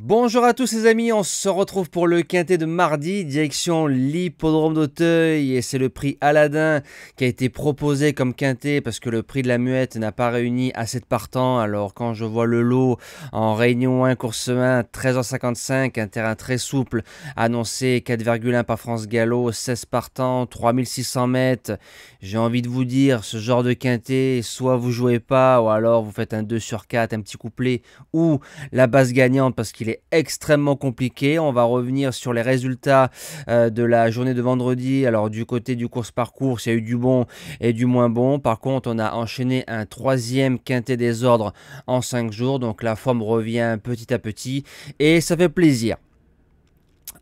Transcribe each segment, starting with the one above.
Bonjour à tous les amis, on se retrouve pour le quintet de mardi, direction l'hippodrome d'Auteuil et c'est le prix Aladdin qui a été proposé comme quintet parce que le prix de la muette n'a pas réuni assez de partants. Alors quand je vois le lot en réunion 1 course 1 13h55, un terrain très souple annoncé 4,1 par France Gallo, 16 partants, 3600 mètres, j'ai envie de vous dire ce genre de quintet, soit vous jouez pas ou alors vous faites un 2 sur 4, un petit couplet ou la base gagnante parce qu'il extrêmement compliqué. On va revenir sur les résultats euh, de la journée de vendredi. Alors du côté du course par course, il y a eu du bon et du moins bon. Par contre, on a enchaîné un troisième quintet des ordres en cinq jours. Donc la forme revient petit à petit et ça fait plaisir.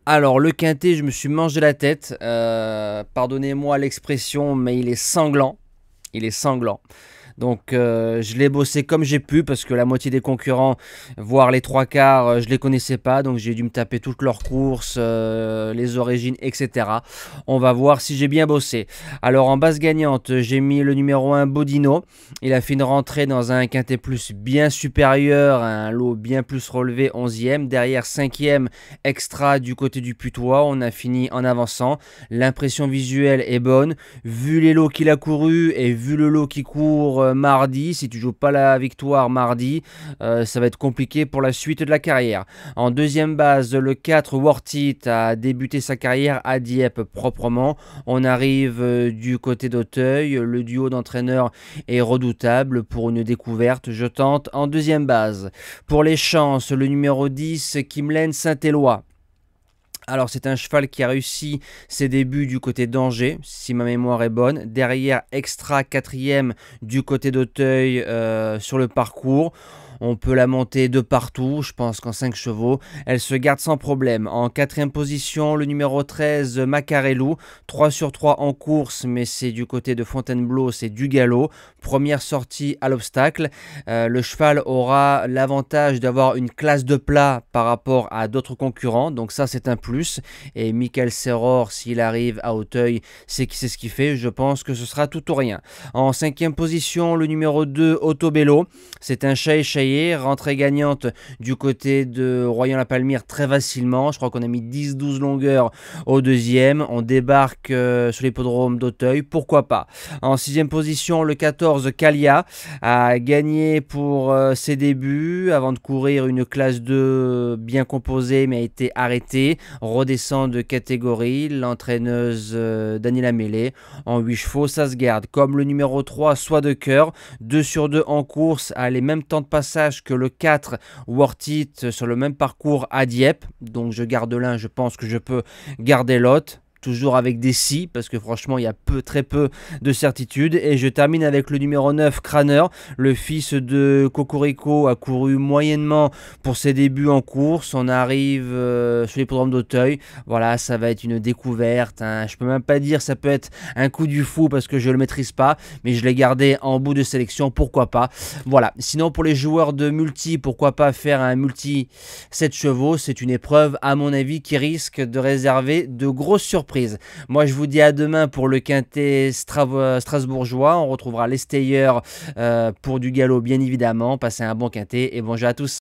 Alors le quintet, je me suis mangé la tête. Euh, pardonnez-moi l'expression, mais il est sanglant. Il est sanglant. Donc euh, je l'ai bossé comme j'ai pu parce que la moitié des concurrents, voire les trois quarts, euh, je les connaissais pas. Donc j'ai dû me taper toutes leurs courses, euh, les origines, etc. On va voir si j'ai bien bossé. Alors en base gagnante, j'ai mis le numéro 1 Bodino. Il a fait une rentrée dans un quintet plus bien supérieur, un lot bien plus relevé 11e. Derrière 5e extra du côté du putois. On a fini en avançant. L'impression visuelle est bonne. Vu les lots qu'il a couru et vu le lot qui court euh, mardi. Si tu joues pas la victoire mardi, euh, ça va être compliqué pour la suite de la carrière. En deuxième base, le 4 Wartit a débuté sa carrière à Dieppe proprement. On arrive euh, du côté d'Auteuil. Le duo d'entraîneurs est redoutable pour une découverte. Je tente en deuxième base. Pour les chances, le numéro 10 Kimlen Saint-Éloi. Alors c'est un cheval qui a réussi ses débuts du côté d'Angers, si ma mémoire est bonne. Derrière, extra quatrième du côté d'Auteuil euh, sur le parcours. On peut la monter de partout, je pense qu'en 5 chevaux, elle se garde sans problème. En quatrième position, le numéro 13, Macarellou, 3 sur 3 en course, mais c'est du côté de Fontainebleau, c'est du galop. Première sortie à l'obstacle. Euh, le cheval aura l'avantage d'avoir une classe de plat par rapport à d'autres concurrents, donc ça c'est un plus. Et Michael Serror, s'il arrive à Auteuil, c'est ce qu'il fait, je pense que ce sera tout ou rien. En cinquième position, le numéro 2, Autobello, c'est un chat et Rentrée gagnante du côté de Royan La palmyre très facilement. Je crois qu'on a mis 10-12 longueurs au deuxième. On débarque euh, sur l'hippodrome d'Auteuil. Pourquoi pas En sixième position, le 14 Calia a gagné pour euh, ses débuts avant de courir une classe 2 bien composée mais a été arrêtée. Redescend de catégorie l'entraîneuse euh, Daniela Mélé en 8 chevaux. Ça se garde comme le numéro 3 soit de cœur. 2 sur 2 en course à les mêmes temps de passage que le 4 Worth It euh, sur le même parcours à Dieppe. Donc je garde l'un, je pense que je peux garder l'autre toujours avec des si, parce que franchement, il y a peu, très peu de certitudes. Et je termine avec le numéro 9, Craner. Le fils de Cocorico a couru moyennement pour ses débuts en course. On arrive sur euh, sur l'hippodrome d'Auteuil. Voilà, ça va être une découverte. je hein. Je peux même pas dire, ça peut être un coup du fou parce que je le maîtrise pas, mais je l'ai gardé en bout de sélection, pourquoi pas. Voilà. Sinon, pour les joueurs de multi, pourquoi pas faire un multi 7 chevaux C'est une épreuve, à mon avis, qui risque de réserver de grosses surprises moi, je vous dis à demain pour le quintet strasbourgeois. On retrouvera les euh, pour du galop, bien évidemment. Passez un bon quintet et bonjour à tous.